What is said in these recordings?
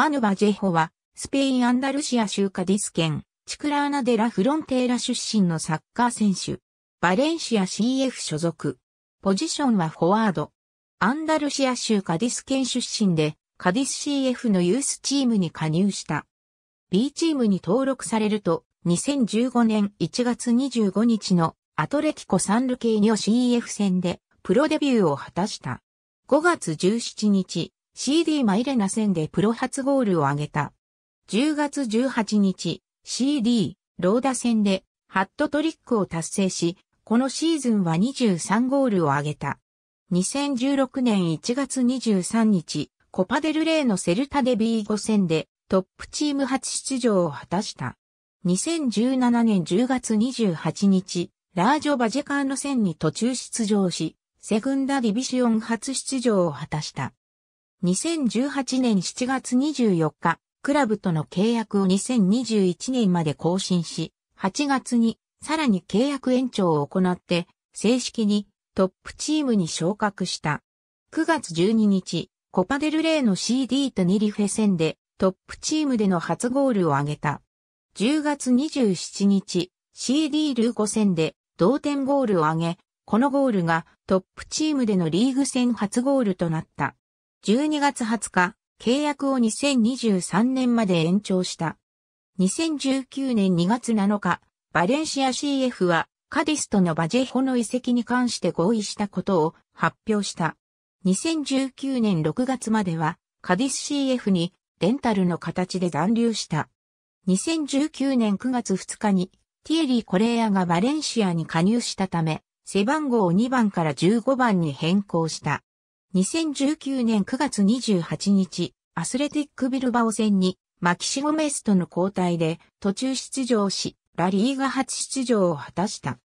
マヌバ・ジェホは、スペイン・アンダルシア州カディス県、チクラーナ・デ・ラ・フロンテーラ出身のサッカー選手。バレンシア CF 所属。ポジションはフォワード。アンダルシア州カディス県出身で、カディス CF のユースチームに加入した。B チームに登録されると、2015年1月25日のアトレティコ・サンルケーニョ CF 戦でプロデビューを果たした。5月17日、CD マイレナ戦でプロ初ゴールを挙げた。10月18日、CD ローダ戦でハットトリックを達成し、このシーズンは23ゴールを挙げた。2016年1月23日、コパデルレーのセルタデビー5戦でトップチーム初出場を果たした。2017年10月28日、ラージョ・バジェカーの戦に途中出場し、セグンダ・ディビシオン初出場を果たした。2018年7月24日、クラブとの契約を2021年まで更新し、8月にさらに契約延長を行って、正式にトップチームに昇格した。9月12日、コパデルレイの CD とニリフェ戦でトップチームでの初ゴールを挙げた。10月27日、CD ルーコ戦で同点ゴールを挙げ、このゴールがトップチームでのリーグ戦初ゴールとなった。12月20日、契約を2023年まで延長した。2019年2月7日、バレンシア CF はカディスとのバジェホの遺跡に関して合意したことを発表した。2019年6月まではカディス CF にレンタルの形で残留した。2019年9月2日にティエリー・コレアがバレンシアに加入したため、背番号を2番から15番に変更した。2019年9月28日、アスレティックビルバオ戦に、マキシゴメスとの交代で途中出場し、ラリーが初出場を果たした。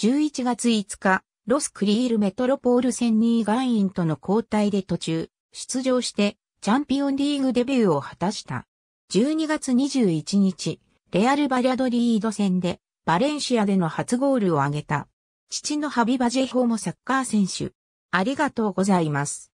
11月5日、ロスクリールメトロポール戦にガンインとの交代で途中、出場して、チャンピオンリーグデビューを果たした。12月21日、レアル・バリャドリード戦で、バレンシアでの初ゴールを挙げた。父のハビバジェホもサッカー選手。ありがとうございます。